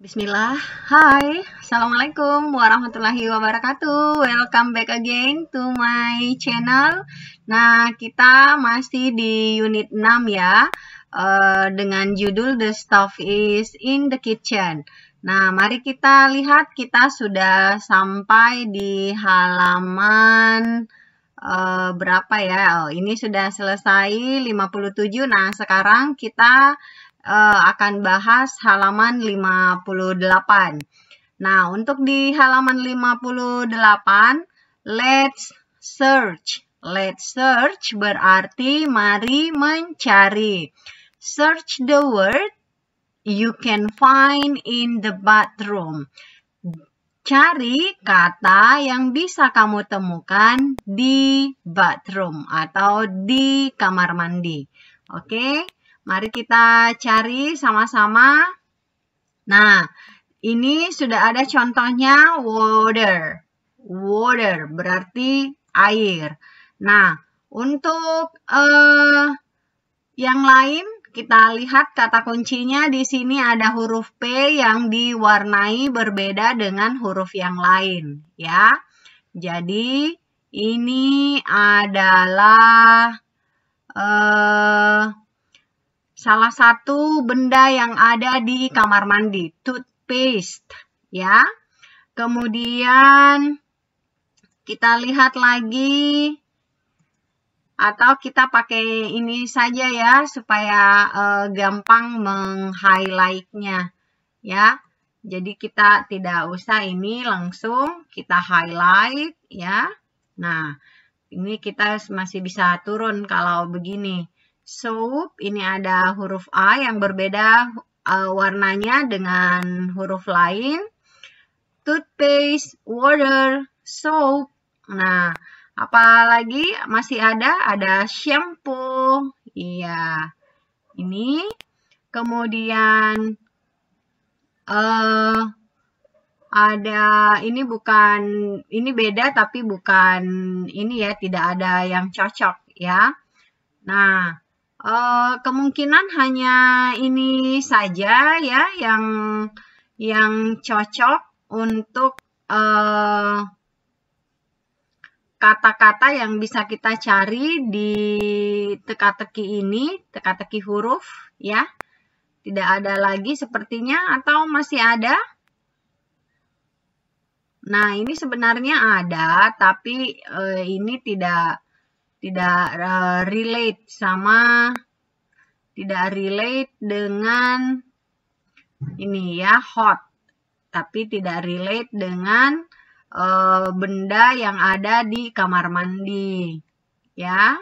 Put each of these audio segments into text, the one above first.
Bismillah, hai, Assalamualaikum warahmatullahi wabarakatuh Welcome back again to my channel Nah, kita masih di unit 6 ya uh, Dengan judul The Stuff is in the Kitchen Nah, mari kita lihat kita sudah sampai di halaman uh, berapa ya oh, Ini sudah selesai 57 Nah, sekarang kita uh, akan bahas halaman 58. Nah, untuk di halaman 58, let's search. Let's search berarti mari mencari. Search the word you can find in the bathroom. Cari kata yang bisa kamu temukan di bathroom atau di kamar mandi. Oke. Okay? Mari kita cari sama-sama. Nah, ini sudah ada contohnya water. Water berarti air. Nah, untuk uh, yang lain kita lihat kata kuncinya di sini ada huruf P yang diwarnai berbeda dengan huruf yang lain, ya. Jadi ini adalah Uh, Salah satu benda yang ada di kamar mandi, toothpaste, ya. Kemudian kita lihat lagi atau kita pakai ini saja ya supaya uh, gampang meng-highlightnya ya. Jadi kita tidak usah ini langsung kita highlight ya. Nah, ini kita masih bisa turun kalau begini. Soap, ini ada huruf A yang berbeda uh, warnanya dengan huruf lain. Toothpaste, water, soap. Nah, apalagi masih ada, ada shampoo. Iya, ini. Kemudian, uh, ada ini bukan ini beda tapi bukan ini ya tidak ada yang cocok ya. Nah, Eh, kemungkinan hanya ini saja ya yang yang cocok untuk eh, kata-kata uh, yang bisa kita cari di teka-teki ini, teka-teki huruf ya. Tidak ada lagi sepertinya atau masih ada? Nah, ini sebenarnya ada tapi uh, ini tidak tidak uh, relate sama tidak relate dengan ini ya hot tapi tidak relate dengan uh, benda yang ada di kamar mandi ya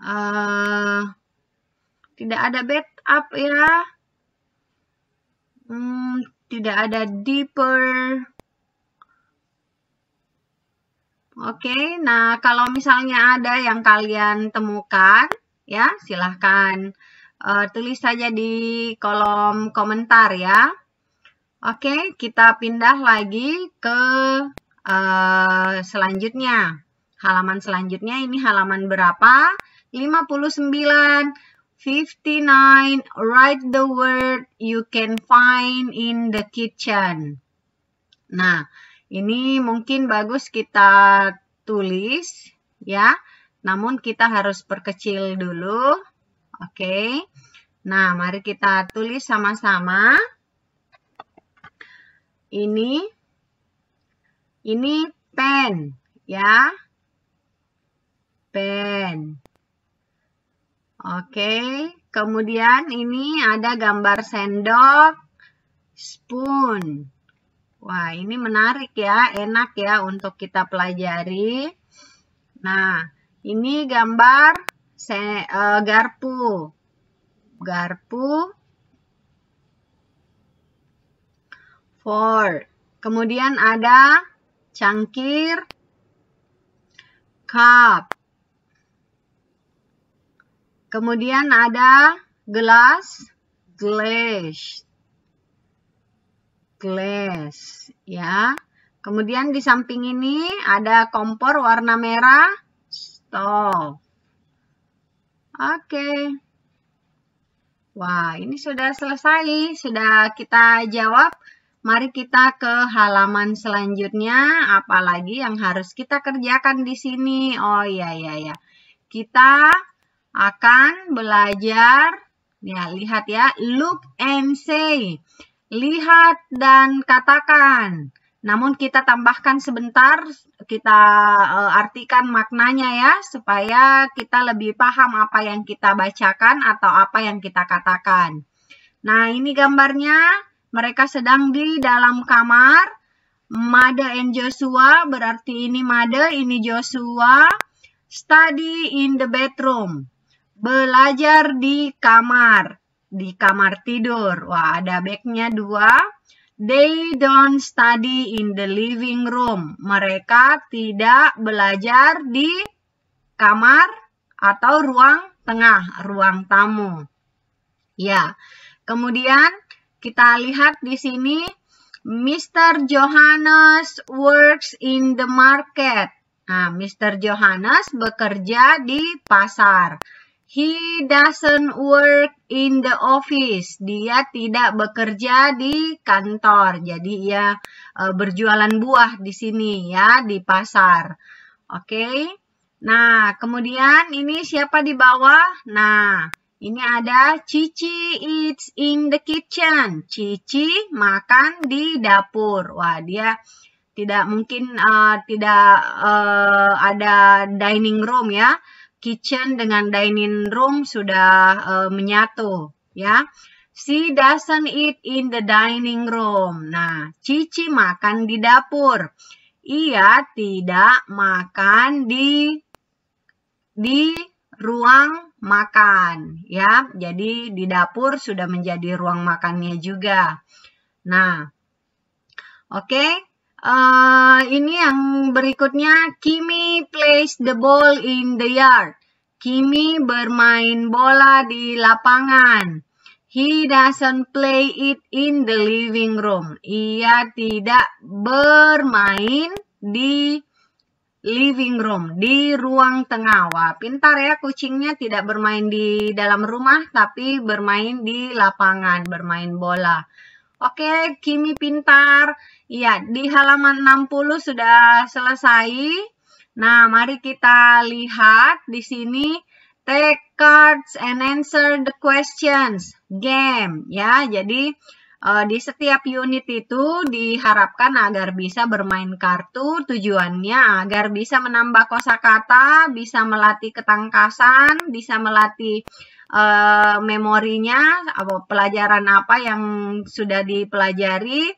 uh, tidak ada bed up ya hmm, tidak ada deeper Oke, nah kalau misalnya ada yang kalian temukan, ya silahkan uh, tulis saja di kolom komentar ya. Oke, kita pindah lagi ke uh, selanjutnya. Halaman selanjutnya ini halaman berapa? 59. 59. Write the word you can find in the kitchen. Nah, ini mungkin bagus kita tulis ya, namun kita harus perkecil dulu. Oke. Nah, mari kita tulis sama-sama. Ini ini pen ya. Pen. Oke, kemudian ini ada gambar sendok, spoon. Wah, ini menarik ya, enak ya untuk kita pelajari. Nah, ini gambar eh, garpu. Garpu Four. Kemudian ada cangkir cup. Kemudian ada gelas glass glass ya. Kemudian di samping ini ada kompor warna merah stove. Oke. Okay. Wah, ini sudah selesai, sudah kita jawab. Mari kita ke halaman selanjutnya, apalagi yang harus kita kerjakan di sini. Oh iya iya iya. Kita akan belajar ya lihat ya, look and say lihat dan katakan. Namun kita tambahkan sebentar, kita eh, artikan maknanya ya supaya kita lebih paham apa yang kita bacakan atau apa yang kita katakan. Nah, ini gambarnya mereka sedang di dalam kamar. Mada and Joshua berarti ini Mada, ini Joshua. Study in the bedroom. Belajar di kamar di kamar tidur. Wah, ada backnya dua. They don't study in the living room. Mereka tidak belajar di kamar atau ruang tengah, ruang tamu. Ya, kemudian kita lihat di sini Mr. Johannes works in the market. Nah, Mr. Johannes bekerja di pasar. He doesn't work in the office. Dia tidak bekerja di kantor. Jadi ia e, berjualan buah di sini ya, di pasar. Oke. Nah, kemudian ini siapa di bawah? Nah, ini ada Cici eats in the kitchen. Cici makan di dapur. Wah, dia tidak mungkin uh, tidak uh, ada dining room ya kitchen dengan dining room sudah uh, menyatu ya. She doesn't eat in the dining room. Nah, Cici makan di dapur. Ia tidak makan di di ruang makan ya. Jadi di dapur sudah menjadi ruang makannya juga. Nah, oke. Okay. Eh, ini yang berikutnya, Kimi plays the ball in the yard. Kimi bermain bola di lapangan. He doesn't play it in the living room. Ia tidak bermain di living room, di ruang tengah. Wah, pintar ya kucingnya tidak bermain di dalam rumah, tapi bermain di lapangan, bermain bola. Oke, Kimi pintar. Iya, di halaman 60 sudah selesai. Nah, mari kita lihat di sini take cards and answer the questions game ya. Jadi eh, di setiap unit itu diharapkan agar bisa bermain kartu, tujuannya agar bisa menambah kosakata, bisa melatih ketangkasan, bisa melatih Eh, memorinya apa pelajaran apa yang sudah dipelajari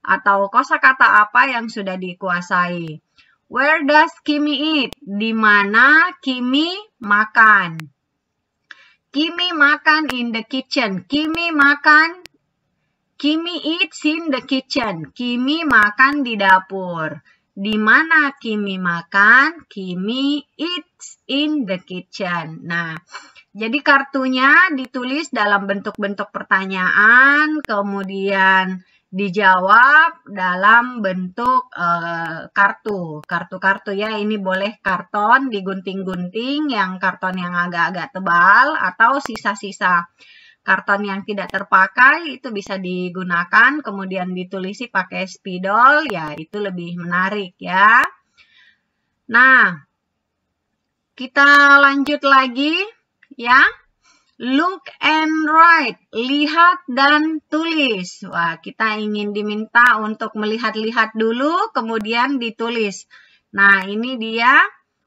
atau kosakata apa yang sudah dikuasai. Where does Kimi eat? Di mana Kimi makan? Kimi makan in the kitchen. Kimi makan Kimi eat in the kitchen. Kimi makan di dapur. Di mana Kimi makan? Kimi eats in the kitchen. Nah, jadi kartunya ditulis dalam bentuk-bentuk pertanyaan, kemudian dijawab dalam bentuk eh, kartu. Kartu-kartu ya, ini boleh karton digunting-gunting, yang karton yang agak-agak tebal atau sisa-sisa karton yang tidak terpakai itu bisa digunakan, kemudian ditulisi pakai spidol, ya itu lebih menarik ya. Nah, kita lanjut lagi ya. Look and write, lihat dan tulis. Wah, kita ingin diminta untuk melihat-lihat dulu, kemudian ditulis. Nah, ini dia.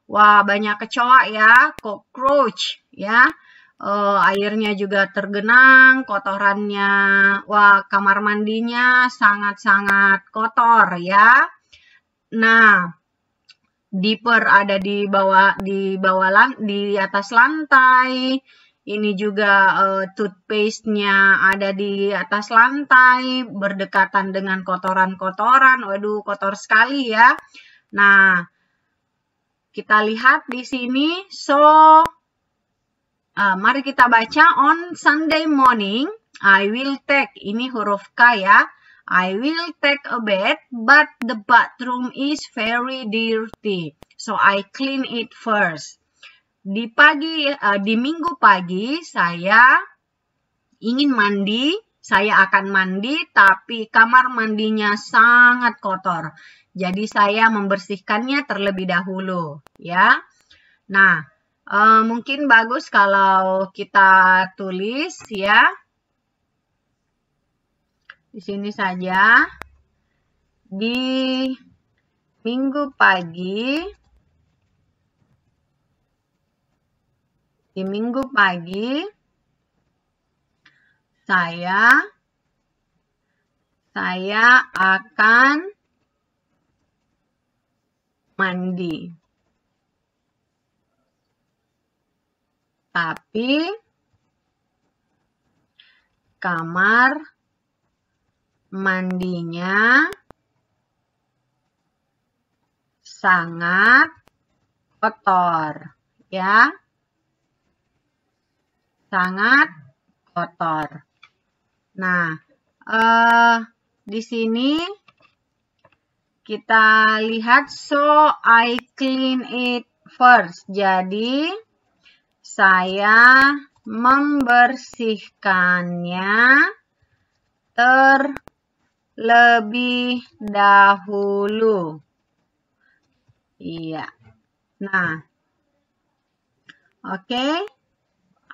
Wah, banyak kecoa ya, cockroach ya. Uh, airnya juga tergenang, kotorannya, wah kamar mandinya sangat-sangat kotor ya. Nah, diper ada di bawah di bawah lan, di atas lantai. Ini juga uh, toothpaste-nya ada di atas lantai berdekatan dengan kotoran-kotoran. Waduh, kotor sekali ya. Nah, kita lihat di sini so uh, mari kita baca on Sunday morning I will take ini huruf K ya I will take a bath, but the bathroom is very dirty. So I clean it first. Di pagi, uh, di minggu pagi saya ingin mandi, saya akan mandi, tapi kamar mandinya sangat kotor. Jadi saya membersihkannya terlebih dahulu, ya. Nah, uh, mungkin bagus kalau kita tulis ya di sini saja. Di minggu pagi, di minggu pagi, saya, saya akan mandi. Tapi, kamar mandinya sangat kotor ya sangat kotor nah eh, di sini kita lihat so I clean it first jadi saya membersihkannya terlebih lebih dahulu. Iya. Nah. Oke. Okay.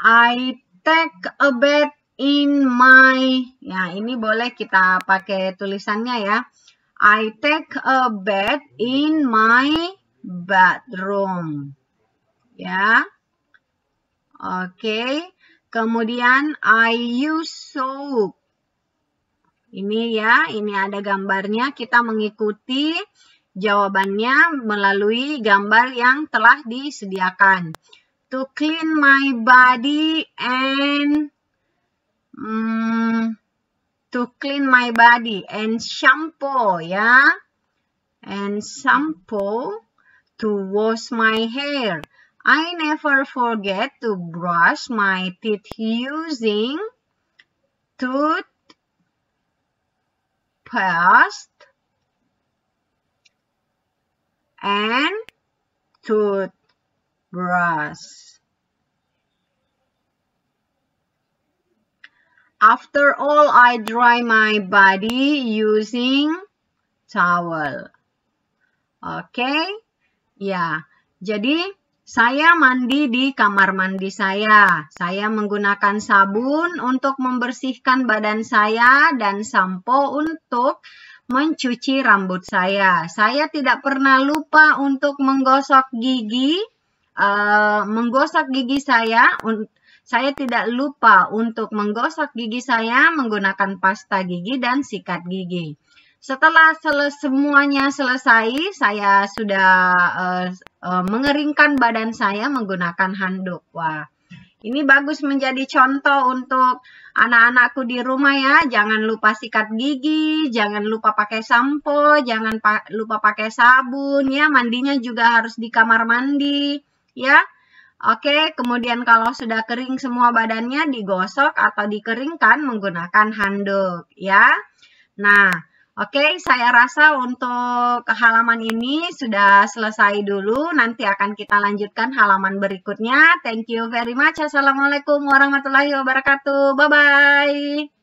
I take a bath in my. Ya, ini boleh kita pakai tulisannya ya. I take a bath in my bedroom, Ya. Oke. Okay. Kemudian I use soap. Ini ya, ini ada gambarnya. Kita mengikuti jawabannya melalui gambar yang telah disediakan. To clean my body and hmm, to clean my body and shampoo ya. And shampoo to wash my hair. I never forget to brush my teeth using tooth past and toothbrush. After all, I dry my body using towel. okay? ya. Jadi, Saya mandi di kamar mandi saya. Saya menggunakan sabun untuk membersihkan badan saya dan sampo untuk mencuci rambut saya. Saya tidak pernah lupa untuk menggosok gigi, uh, menggosok gigi saya. Saya tidak lupa untuk menggosok gigi saya menggunakan pasta gigi dan sikat gigi. Setelah sel semuanya selesai, saya sudah uh, uh, mengeringkan badan saya menggunakan handuk. Wah, ini bagus menjadi contoh untuk anak-anakku di rumah ya. Jangan lupa sikat gigi, jangan lupa pakai sampo, jangan pa lupa pakai sabun ya. Mandinya juga harus di kamar mandi ya. Oke, kemudian kalau sudah kering semua badannya digosok atau dikeringkan menggunakan handuk ya. Nah, Oke, saya rasa untuk halaman ini sudah selesai dulu. Nanti akan kita lanjutkan halaman berikutnya. Thank you very much. Assalamualaikum warahmatullahi wabarakatuh. Bye-bye.